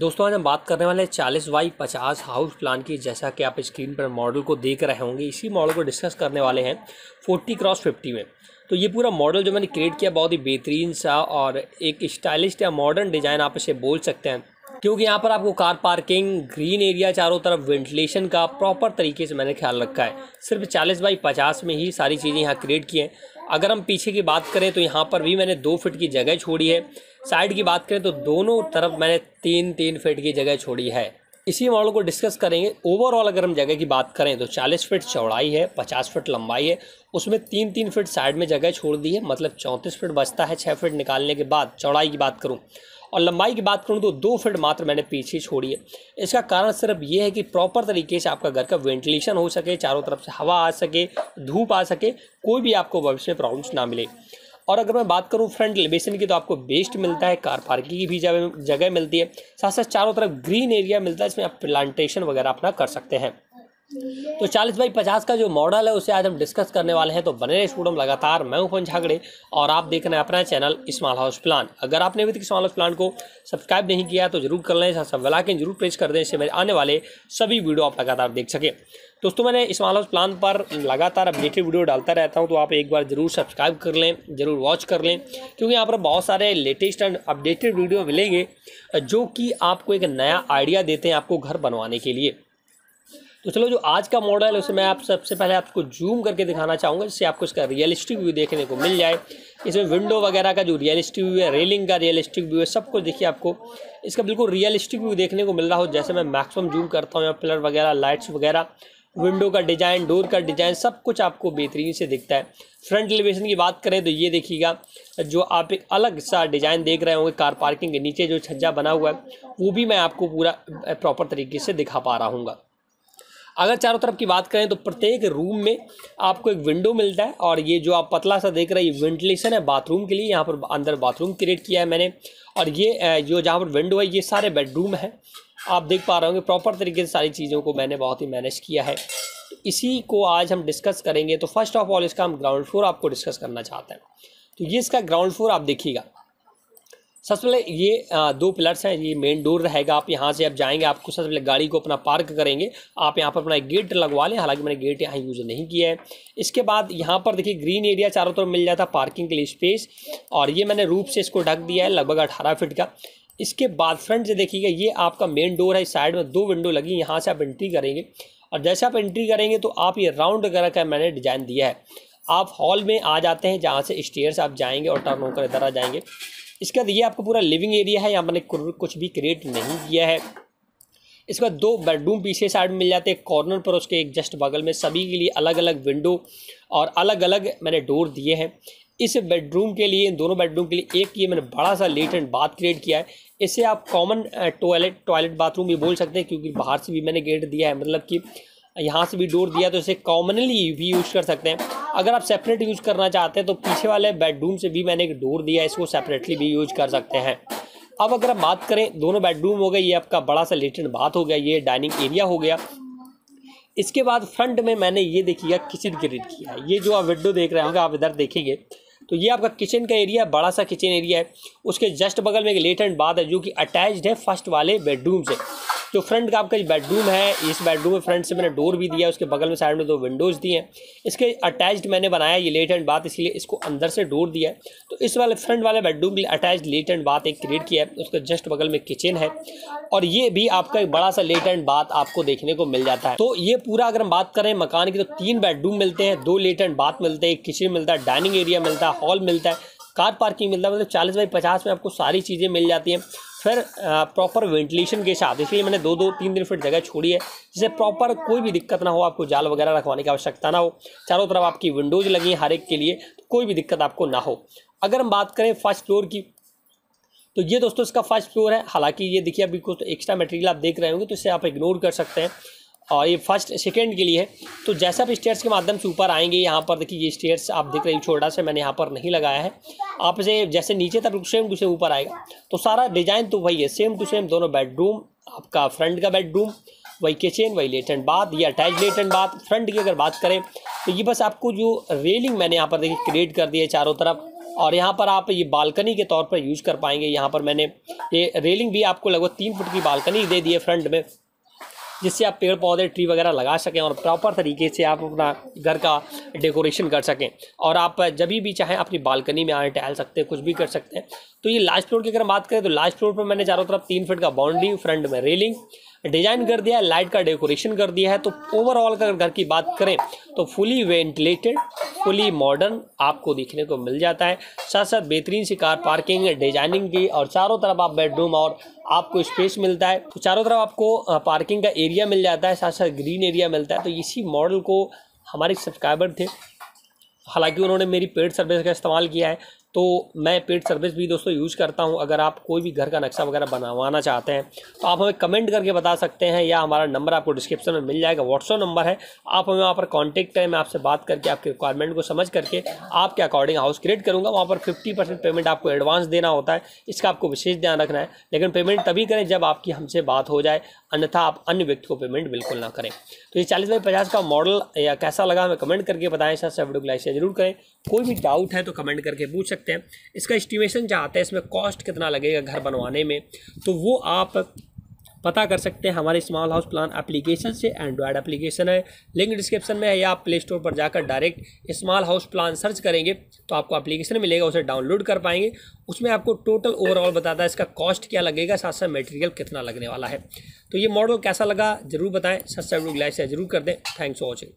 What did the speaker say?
दोस्तों आज हम बात करने वाले हैं चालीस बाई पचास हाउस प्लान की जैसा कि आप स्क्रीन पर मॉडल को देख रहे होंगे इसी मॉडल को डिस्कस करने वाले हैं फोर्टी क्रॉस फिफ्टी में तो ये पूरा मॉडल जो मैंने क्रिएट किया बहुत ही बेहतरीन सा और एक स्टाइलिश या मॉडर्न डिज़ाइन आप इसे बोल सकते हैं क्योंकि यहाँ पर आपको कार पार्किंग ग्रीन एरिया चारों तरफ वेंटिलेशन का प्रॉपर तरीके से मैंने ख्याल रखा है सिर्फ चालीस बाई पचास में ही सारी चीज़ें यहाँ क्रिएट की हैं अगर हम पीछे की बात करें तो यहाँ पर भी मैंने दो फिट की जगह छोड़ी है साइड की बात करें तो दोनों तरफ मैंने तीन तीन फिट की जगह छोड़ी है इसी मॉडल को डिस्कस करेंगे ओवरऑल अगर हम जगह की बात करें तो 40 फीट चौड़ाई है 50 फीट लंबाई है उसमें तीन तीन फीट साइड में जगह छोड़ दी है मतलब 34 फीट बचता है 6 फीट निकालने के बाद चौड़ाई की बात करूं और लंबाई की बात करूँ तो दो फिट मात्र मैंने पीछे छोड़ी है इसका कारण सिर्फ ये है कि प्रॉपर तरीके से आपका घर का वेंटिलेशन हो सके चारों तरफ से हवा आ सके धूप आ सके कोई भी आपको भविष्य में प्रॉब्लम्स ना मिले और अगर मैं बात करूँ फ्रंट एलिवेशन की तो आपको बेस्ट मिलता है कार पार्किंग की भी जगह मिलती है साथ साथ चारों तरफ ग्रीन एरिया मिलता है इसमें आप प्लांटेशन वगैरह अपना कर सकते हैं तो चालीस बाई पचास का जो मॉडल है उसे आज हम डिस्कस करने वाले हैं तो बने रहे स्टूडेंट लगातार मैं हूं झागड़े और आप देख रहे हैं अपना चैनल स्मॉल हाउस प्लान अगर आपने अभी तक स्मॉल हाउस प्लान को सब्सक्राइब नहीं किया तो जरूर कर लें सब बुला के जरूर प्रेस कर दें इससे मेरे आने वाले सभी वीडियो आप लगातार देख सकें दोस्तों मैंने स्मॉल हाउस प्लान पर लगातार अपडेटेड वीडियो डालता रहता हूँ तो आप एक बार जरूर सब्सक्राइब कर लें जरूर वॉच कर लें क्योंकि यहाँ पर बहुत सारे लेटेस्ट एंड अपडेटेड वीडियो मिलेंगे जो कि आपको एक नया आइडिया देते हैं आपको घर बनवाने के लिए तो चलो जो आज का मॉडल है उसे मैं आप सबसे पहले आपको जूम करके दिखाना चाहूँगा जिससे आपको इसका रियलिस्टिक व्यू देखने को मिल जाए इसमें विंडो वगैरह का जो रियलिस्टिक व्यू है रेलिंग का रियलिस्टिक व्यू है सब कुछ देखिए आपको इसका बिल्कुल रियलिस्टिक व्यू देखने को मिल रहा हो जैसे मैं मैक्सिमम जूम करता हूँ यहाँ पिलर वगैरह लाइट्स वगैरह विंडो का डिज़ाइन डोर का डिज़ाइन सब कुछ आपको बेहतरीन से दिखता है फ्रंट एलिवेशन की बात करें तो ये देखिएगा जो आप एक अलग सा डिज़ाइन देख रहे होंगे कार पार्किंग के नीचे जो छज्जा बना हुआ है वो भी मैं आपको पूरा प्रॉपर तरीके से दिखा पा रहा हूँगा अगर चारों तरफ की बात करें तो प्रत्येक रूम में आपको एक विंडो मिलता है और ये जो आप पतला सा देख रहे हैं ये वेंटिलेशन है बाथरूम के लिए यहाँ पर अंदर बाथरूम क्रिएट किया है मैंने और ये जो जहाँ पर विंडो है ये सारे बेडरूम हैं आप देख पा रहे होंगे प्रॉपर तरीके से सारी चीज़ों को मैंने बहुत ही मैनेज किया है तो इसी को आज हम डिस्कस करेंगे तो फर्स्ट ऑफ ऑल इसका हम ग्राउंड फ्लोर आपको डिस्कस करना चाहते हैं तो ये इसका ग्राउंड फ्लोर आप देखिएगा सबसे पहले ये दो पिलर्स हैं ये मेन डोर रहेगा आप यहाँ से आप जाएंगे आपको सबसे पहले गाड़ी को अपना पार्क करेंगे आप यहाँ पर अपना गेट लगवा लें हालांकि मैंने गेट यहाँ यूज़ नहीं किया है इसके बाद यहाँ पर देखिए ग्रीन एरिया चारों तरफ मिल जाता है पार्किंग के लिए स्पेस और ये मैंने रूप से इसको ढक दिया है लगभग अठारह फिट का इसके बाद फ्रंट से देखिएगा ये आपका मेन डोर है साइड में दो विंडो लगी यहाँ से आप एंट्री करेंगे और जैसे आप एंट्री करेंगे तो आप ये राउंड वगैरह का मैंने डिज़ाइन दिया है आप हॉल में आ जाते हैं जहाँ से स्टेयर्स आप जाएंगे और टर्न होकर इधर आ जाएंगे इसके बाद ये आपका पूरा लिविंग एरिया है यहाँ मैंने कुछ भी क्रिएट नहीं किया है इसके बाद दो बेडरूम पीछे साइड में मिल जाते हैं कॉर्नर पर उसके एक जस्ट बगल में सभी के लिए अलग अलग विंडो और अलग अलग मैंने डोर दिए हैं इस बेडरूम के लिए इन दोनों बेडरूम के लिए एक ये मैंने बड़ा सा लेट एंड बाथ क्रिएट किया है इसे आप कॉमन टॉयलेट टॉयलेट बाथरूम भी बोल सकते हैं क्योंकि बाहर से भी मैंने गेट दिया है मतलब कि यहाँ से भी डोर दिया तो इसे कॉमनली भी यूज़ कर सकते हैं अगर आप सेपरेट यूज़ करना चाहते हैं तो पीछे वाले बेडरूम से भी मैंने एक डोर दिया इसको सेपरेटली भी यूज कर सकते हैं अब अगर आप बात करें दोनों बेडरूम हो गए ये आपका बड़ा सा लेटेंट बात हो गया ये डाइनिंग एरिया हो गया इसके बाद फ्रंट में मैंने ये देखिएगा किचन ग्रिड किया ये जो आप विंडो देख रहे होंगे आप इधर देखेंगे तो ये आपका किचन का एरिया बड़ा सा किचन एरिया है उसके जस्ट बगल में एक लेटेंट बाथ है जो कि अटैच्ड है फर्स्ट वाले बेडरूम से जो तो फ्रंट का आपका बेडरूम है इस बेडरूम में फ्रंट से मैंने डोर भी दिया उसके बगल में साइड में दो विंडोज़ दी हैं इसके अटैच्ड मैंने बनाया ये लेट एंड बात इसलिए इसको अंदर से डोर दिया है तो इस वाले फ्रंट वाले बेडरूम के अटैच लेट एंड बात एक क्रिएट किया है उसके जस्ट बगल में किचन है और ये भी आपका एक बड़ा सा लेट एंड बात आपको देखने को मिल जाता है तो ये पूरा अगर हम बात करें मकान की तो तीन बेडरूम मिलते हैं दो लेट एंड बात मिलते हैं एक किचन मिलता है डाइनिंग एरिया मिलता है हॉल मिलता है कार पार्किंग मिलता है मतलब चालीस बाई पचास में आपको सारी चीज़ें मिल जाती हैं फिर प्रॉपर वेंटिलेशन के साथ इसलिए मैंने दो दो तीन दिन फिट जगह छोड़ी है जिससे प्रॉपर कोई भी दिक्कत ना हो आपको जाल वगैरह रखवाने की आवश्यकता ना हो चारों तरफ आपकी विंडोज लगी हैं हर एक के लिए तो कोई भी दिक्कत आपको ना हो अगर हम बात करें फर्स्ट फ्लोर की तो ये दोस्तों इसका फर्स्ट फ्लोर है हालांकि ये देखिए अभी कुछ तो एक्स्ट्रा मटेरियल आप देख रहे होंगे तो इसे आप इग्नोर कर सकते हैं और ये फर्स्ट सेकेंड के लिए है तो जैसे आप स्टेयर्स के माध्यम से ऊपर आएंगे यहाँ पर देखिए ये स्टेयर्स आप देख रहे हैं छोटा सा मैंने यहाँ पर नहीं लगाया है आप इसे जैसे नीचे तक सेम टू सेम ऊपर आएगा तो सारा डिज़ाइन तो वही है सेम टू सेम दोनों बेडरूम आपका फ्रंट का बेडरूम वही किचन वही लेट एंड बाथ या अटैच लेट एंड बाथ फ्रंट की अगर बात करें तो ये बस आपको जो रेलिंग मैंने यहाँ पर देखिए क्रिएट कर दी है चारों तरफ और यहाँ पर आप ये बालकनी के तौर पर यूज़ कर पाएंगे यहाँ पर मैंने ये रेलिंग भी आपको लगभग तीन फुट की बालकनी दे दी है फ्रंट में जिससे आप पेड़ पौधे ट्री वगैरह लगा सकें और प्रॉपर तरीके से आप अपना घर का डेकोरेशन कर सकें और आप जब भी चाहें अपनी बालकनी में आए टहल सकते हैं कुछ भी कर सकते हैं तो ये लास्ट फ्लोर की अगर बात करें तो लास्ट फ्लोर पर मैंने चारों तरफ तीन फिट का बाउंड्री फ्रंट में रेलिंग डिजाइन कर दिया है लाइट का डेकोरेशन कर दिया है तो ओवरऑल अगर घर की बात करें तो फुली वेंटिलेटेड फुली मॉडर्न आपको देखने को मिल जाता है साथ साथ बेहतरीन सी कार पार्किंग डिजाइनिंग की और चारों तरफ आप बेडरूम और आपको स्पेस मिलता है चारों तरफ आपको पार्किंग का एरिया मिल जाता है साथ साथ ग्रीन एरिया मिलता है तो इसी मॉडल को हमारे सब्सक्राइबर थे हालांकि उन्होंने मेरी पेड सर्विस का इस्तेमाल किया है तो मैं पेड सर्विस भी दोस्तों यूज़ करता हूँ अगर आप कोई भी घर का नक्शा वगैरह बनवाना चाहते हैं तो आप हमें कमेंट करके बता सकते हैं या हमारा नंबर आपको डिस्क्रिप्शन में मिल जाएगा व्हाट्सअप नंबर है आप हमें वहाँ पर कॉन्टेक्ट करें मैं आपसे बात करके आपके रिक्वायरमेंट को समझ करके आपके अकॉर्डिंग हाउस क्रिएट करूँगा वहाँ पर फिफ्टी पेमेंट आपको एडवांस देना होता है इसका आपको विशेष ध्यान रखना है लेकिन पेमेंट तभी करें जब आपकी हमसे बात हो जाए अन्यथा आप अन्य व्यक्ति को पेमेंट बिल्कुल ना करें तो ये चालीस बाई पचास का मॉडल या कैसा लगा हमें कमेंट करके बताएं साथ से वीडियो को लाइक शेयर जरूर करें कोई भी डाउट है तो कमेंट करके पूछ सकते हैं इसका एस्टिमेशन चाहते हैं इसमें कॉस्ट कितना लगेगा घर बनवाने में तो वो आप पता कर सकते हैं हमारे स्मॉल हाउस प्लान एप्लीकेशन से एंड्रॉयड एप्लीकेशन है लिंक डिस्क्रिप्शन में है या आप प्ले स्टोर पर जाकर direct small house plan search करेंगे तो आपको एप्लीकेशन मिलेगा उसे डाउनलोड कर पाएंगे उसमें आपको टोटल ओवरऑल बताता है इसका कॉस्ट क्या लगेगा साथ साथ मटेरियल कितना लगने वाला है तो ये मॉडल कैसा लगा जरूर बताएँ सब्सक्राइब लाइक शेयर जरूर कर दें थैंक्स फॉर वॉचिंग